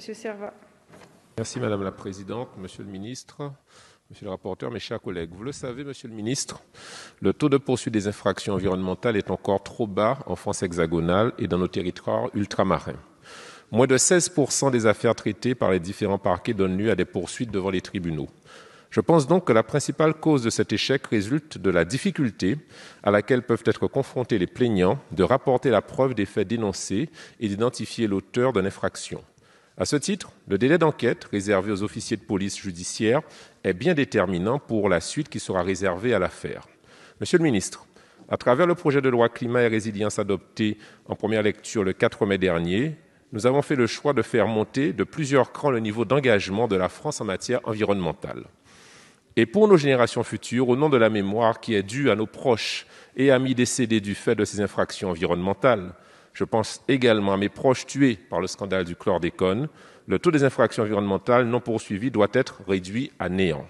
Monsieur Serva. Merci Madame la Présidente, Monsieur le Ministre. Monsieur le rapporteur, mes chers collègues, vous le savez, Monsieur le ministre, le taux de poursuite des infractions environnementales est encore trop bas en France hexagonale et dans nos territoires ultramarins. Moins de 16% des affaires traitées par les différents parquets donnent lieu à des poursuites devant les tribunaux. Je pense donc que la principale cause de cet échec résulte de la difficulté à laquelle peuvent être confrontés les plaignants de rapporter la preuve des faits dénoncés et d'identifier l'auteur d'une infraction. À ce titre, le délai d'enquête réservé aux officiers de police judiciaire est bien déterminant pour la suite qui sera réservée à l'affaire. Monsieur le ministre, à travers le projet de loi Climat et résilience adopté en première lecture le 4 mai dernier, nous avons fait le choix de faire monter de plusieurs crans le niveau d'engagement de la France en matière environnementale. Et pour nos générations futures, au nom de la mémoire qui est due à nos proches et amis décédés du fait de ces infractions environnementales, je pense également à mes proches tués par le scandale du chlordécone. Le taux des infractions environnementales non poursuivies doit être réduit à néant.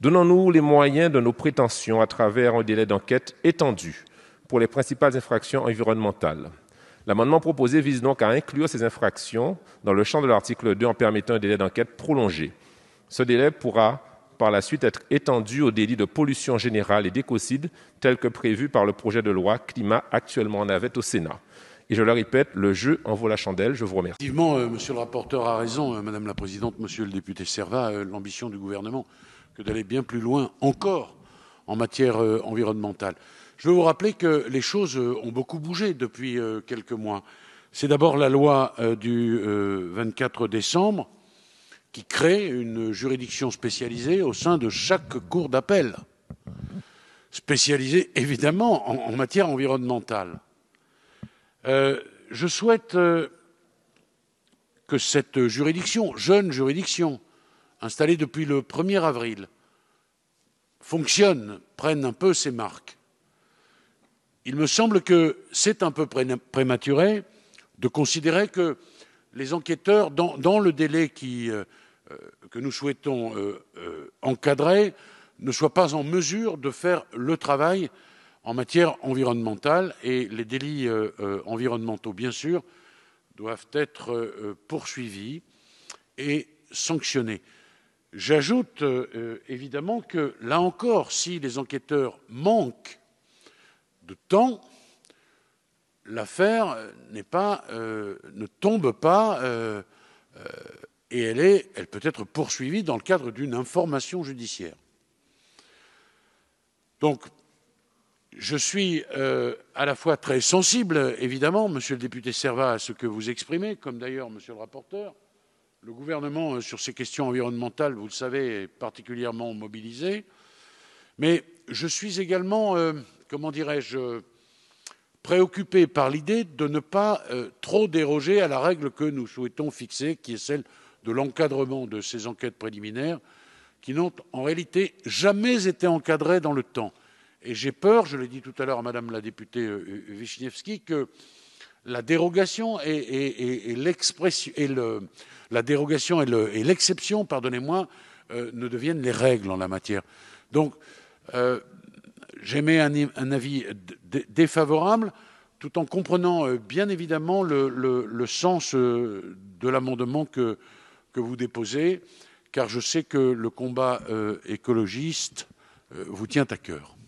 Donnons-nous les moyens de nos prétentions à travers un délai d'enquête étendu pour les principales infractions environnementales. L'amendement proposé vise donc à inclure ces infractions dans le champ de l'article 2 en permettant un délai d'enquête prolongé. Ce délai pourra par la suite être étendu aux délits de pollution générale et d'écocide tels que prévus par le projet de loi climat actuellement en navette au Sénat. Et je le répète, le jeu en vaut la chandelle. Je vous remercie. Effectivement, euh, monsieur le rapporteur a raison, euh, madame la présidente, monsieur le député Serva, euh, l'ambition du gouvernement que d'aller bien plus loin encore en matière environnementale. Je veux vous rappeler que les choses ont beaucoup bougé depuis quelques mois. C'est d'abord la loi du 24 décembre qui crée une juridiction spécialisée au sein de chaque cour d'appel, spécialisée évidemment en matière environnementale. Euh, je souhaite euh, que cette juridiction, jeune juridiction, installée depuis le 1er avril, fonctionne, prenne un peu ses marques. Il me semble que c'est un peu prématuré de considérer que les enquêteurs, dans, le délai euh, que nous souhaitons encadrer, ne soient pas en mesure de faire le travail en matière environnementale et les délits euh, euh, environnementaux, bien sûr, doivent être euh, poursuivis et sanctionnés. J'ajoute évidemment que, là encore, si les enquêteurs manquent de temps, l'affaire pas, ne tombe pas et elle, est, elle peut être poursuivie dans le cadre d'une information judiciaire. Donc, je suis euh, à la fois très sensible, évidemment, monsieur le député Servat, à ce que vous exprimez, comme d'ailleurs monsieur le rapporteur. Le gouvernement, euh, sur ces questions environnementales, vous le savez, est particulièrement mobilisé. Mais je suis également, euh, comment dirais-je, préoccupé par l'idée de ne pas trop déroger à la règle que nous souhaitons fixer, qui est celle de l'encadrement de ces enquêtes préliminaires, qui n'ont en réalité jamais été encadrées dans le temps. Et j'ai peur, je l'ai dit tout à l'heure à Madame la députée euh, euh, Wisniewski, que la dérogation et, la dérogation et l'exception, pardonnez-moi, euh, ne deviennent les règles en la matière. Donc, j'émets un, avis défavorable, tout en comprenant bien évidemment le, sens de l'amendement que, vous déposez, car je sais que le combat écologiste vous tient à cœur.